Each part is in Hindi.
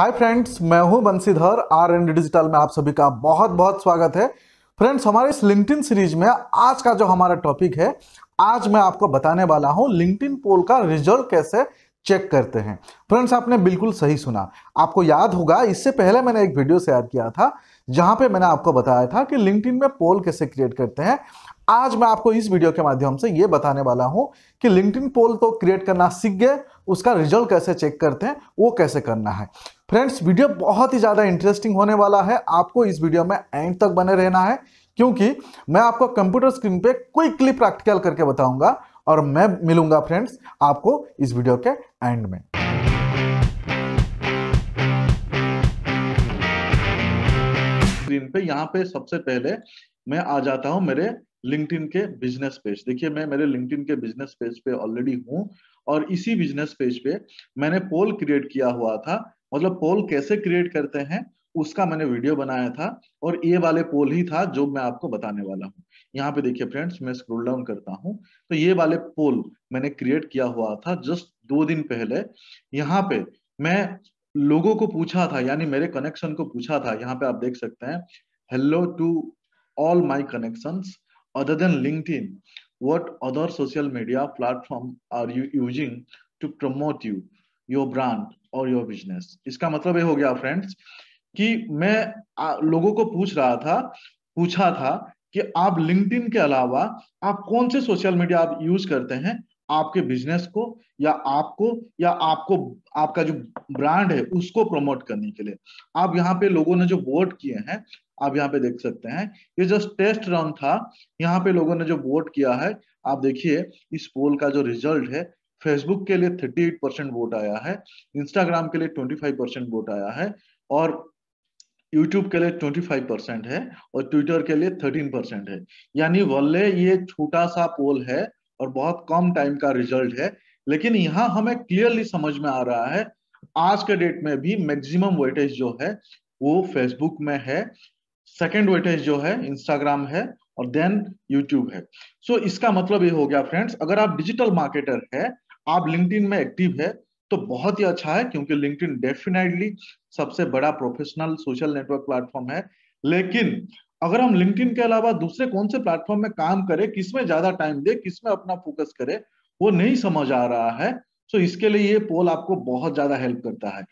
हाय फ्रेंड्स मैं हूं बंसीधर आर एंड डिजिटल में आप सभी का बहुत बहुत स्वागत है फ्रेंड्स हमारे इस लिंक्डइन सीरीज में आज का जो हमारा टॉपिक है आज मैं आपको बताने वाला हूं लिंक्डइन पोल का रिजल्ट कैसे चेक करते हैं फ्रेंड्स आपने बिल्कुल सही सुना आपको याद होगा इससे पहले मैंने एक वीडियो शेयर किया था जहां पर मैंने आपको बताया था कि लिंक्डइन में पोल कैसे क्रिएट करते हैं आज मैं आपको इस वीडियो के माध्यम से ये बताने वाला हूँ कि लिंक्डइन पोल तो क्रिएट करना सीख गए उसका रिजल्ट कैसे चेक करते हैं वो कैसे करना है फ्रेंड्स वीडियो बहुत ही ज़्यादा इंटरेस्टिंग होने वाला है आपको इस वीडियो में एंड तक बने रहना है क्योंकि मैं आपको कंप्यूटर स्क्रीन पे क्विकली प्रैक्टिकल करके बताऊंगा और मैं मिलूंगा फ्रेंड्स आपको इस वीडियो के एंड में स्क्रीन पे यहाँ पे सबसे पहले मैं आ जाता हूं मेरे लिंक्डइन के बिजनेस पेज देखिए मैं मेरे लिंक्डइन के बिजनेस पेज पे ऑलरेडी हूँ और इसी बिजनेस पेज पे मैंने पोल क्रिएट किया हुआ था मतलब पोल कैसे क्रिएट करते हैं उसका मैंने वीडियो बनाया था और ये वाले पोल ही था जो मैं आपको बताने वाला हूँ यहाँ पे देखिए फ्रेंड्स मैं स्क्रोल डाउन करता हूँ तो ये वाले पोल मैंने क्रिएट किया हुआ था जस्ट दो दिन पहले यहाँ पे मैं लोगों को पूछा था यानी मेरे कनेक्शन को पूछा था यहाँ पे आप देख सकते हैं hello to all my connection other than LinkedIn what other social media platform are you using to promote you your brand और योर बिजनेस इसका मतलब ये हो गया फ्रेंड्स कि मैं आ, लोगों को पूछ रहा था पूछा था कि आप लिंकड के अलावा आप कौन से सोशल मीडिया आप यूज करते हैं आपके बिजनेस को या आपको या आपको आपका जो ब्रांड है उसको प्रमोट करने के लिए आप यहाँ पे लोगों ने जो वोट किए हैं आप यहाँ पे देख सकते हैं ये जस्ट टेस्ट राउंड था यहाँ पे लोगों ने जो वोट किया है आप देखिए इस पोल का जो रिजल्ट है फेसबुक के लिए 38 परसेंट वोट आया है इंस्टाग्राम के लिए 25 परसेंट वोट आया है और यूट्यूब के लिए 25 परसेंट है और ट्विटर के लिए 13 परसेंट है यानी वल्ले ये छोटा सा पोल है और बहुत कम टाइम का रिजल्ट है लेकिन यहाँ हमें क्लियरली समझ में आ रहा है आज के डेट में भी मैक्सिमम वेटेज जो है वो फेसबुक में है सेकेंड वेटेज जो है इंस्टाग्राम है और देन यूट्यूब है सो so, इसका मतलब ये हो गया फ्रेंड्स अगर आप डिजिटल मार्केटर है आप लिंक्डइन में एक्टिव है तो बहुत ही अच्छा है क्योंकि लिंक्डइन डेफिनेटली सबसे बड़ा प्रोफेशनल सोशल नेटवर्क प्लेटफॉर्म है लेकिन अगर हम लिंक्डइन के अलावा दूसरे कौन से प्लेटफॉर्म में काम करें किसमें ज्यादा टाइम दे किसमें अपना फोकस करे वो नहीं समझ आ रहा है तो इसके लिए ये पोल आपको बहुत ज्यादा हेल्प करता है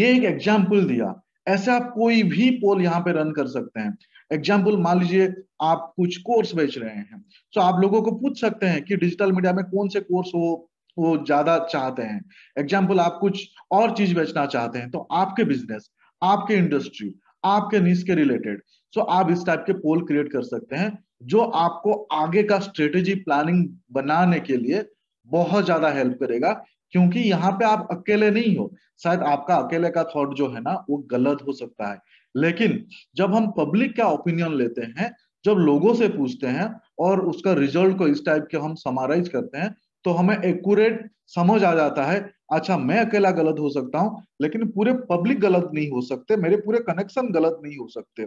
ये एक एग्जाम्पल दिया ऐसे आप कोई भी पोल यहाँ पे रन कर सकते हैं एग्जाम्पल मान लीजिए आप कुछ कोर्स बेच रहे हैं तो आप लोगों को पूछ सकते हैं कि डिजिटल मीडिया में कौन से कोर्स हो वो ज्यादा चाहते हैं एग्जाम्पल आप कुछ और चीज बेचना चाहते हैं तो आपके बिजनेस आपके इंडस्ट्री आपके नीस के रिलेटेड सो आप इस टाइप के पोल क्रिएट कर सकते हैं जो आपको आगे का स्ट्रेटेजी प्लानिंग बनाने के लिए बहुत ज्यादा हेल्प करेगा क्योंकि यहाँ पे आप अकेले नहीं हो शायद आपका अकेले का थॉट जो है ना वो गलत हो सकता है लेकिन जब हम पब्लिक का ओपिनियन लेते हैं जब लोगों से पूछते हैं और उसका रिजल्ट को इस टाइप के हम समाराइज करते हैं तो हमें एक्यूरेट समझ आ जाता है अच्छा मैं अकेला गलत हो सकता हूं लेकिन पूरे पब्लिक गलत नहीं हो सकते मेरे पूरे कनेक्शन गलत नहीं हो सकते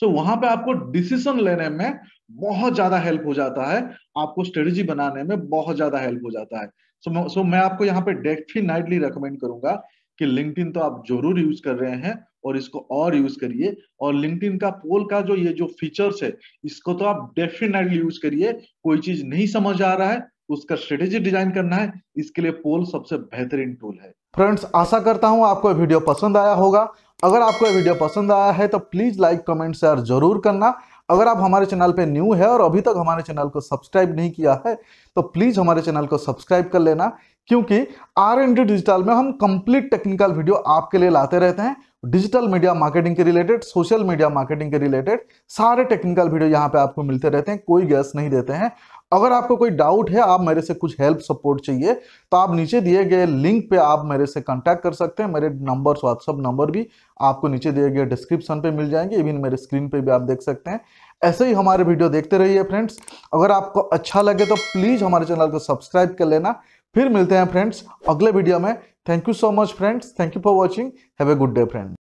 तो वहां पे आपको डिसीजन लेने में बहुत ज्यादा हेल्प हो जाता है आपको स्ट्रेटेजी बनाने में बहुत ज्यादा हेल्प हो जाता है सो so, सो so मैं आपको यहाँ पे डेफिनेटली रेकमेंड करूंगा कि लिंक्डइन तो आप जरूर यूज कर रहे हैं और इसको और यूज करिए और लिंक्डइन का पोल का जो ये जो फीचर्स है इसको तो आप डेफिनेटली यूज करिए कोई चीज नहीं समझ आ रहा है उसका स्ट्रेटेजी डिजाइन करना है इसके लिए पोल सबसे बेहतरीन टूल है फ्रेंड्स आशा करता हूं आपको वीडियो पसंद आया होगा अगर आपको वीडियो पसंद आया है तो प्लीज लाइक कमेंट शेयर जरूर करना अगर आप हमारे चैनल पे न्यू है और अभी तक हमारे चैनल को सब्सक्राइब नहीं किया है तो प्लीज हमारे चैनल को सब्सक्राइब कर लेना क्योंकि आर एन डिजिटल में हम कंप्लीट टेक्निकल वीडियो आपके लिए लाते रहते हैं डिजिटल मीडिया मार्केटिंग के रिलेटेड सोशल मीडिया मार्केटिंग के रिलेटेड सारे टेक्निकल वीडियो यहाँ पे आपको मिलते रहते हैं कोई गैस नहीं देते हैं अगर आपको कोई डाउट है आप मेरे से कुछ हेल्प सपोर्ट चाहिए तो आप नीचे दिए गए लिंक पे आप मेरे से कांटेक्ट कर सकते हैं मेरे नंबर व्हाट्सअप नंबर भी आपको नीचे दिए गए डिस्क्रिप्शन पे मिल जाएंगे इवन मेरे स्क्रीन पे भी आप देख सकते हैं ऐसे ही हमारे वीडियो देखते रहिए फ्रेंड्स अगर आपको अच्छा लगे तो प्लीज़ हमारे चैनल को सब्सक्राइब कर लेना फिर मिलते हैं फ्रेंड्स अगले वीडियो में thank you so much friends thank you for watching have a good day friend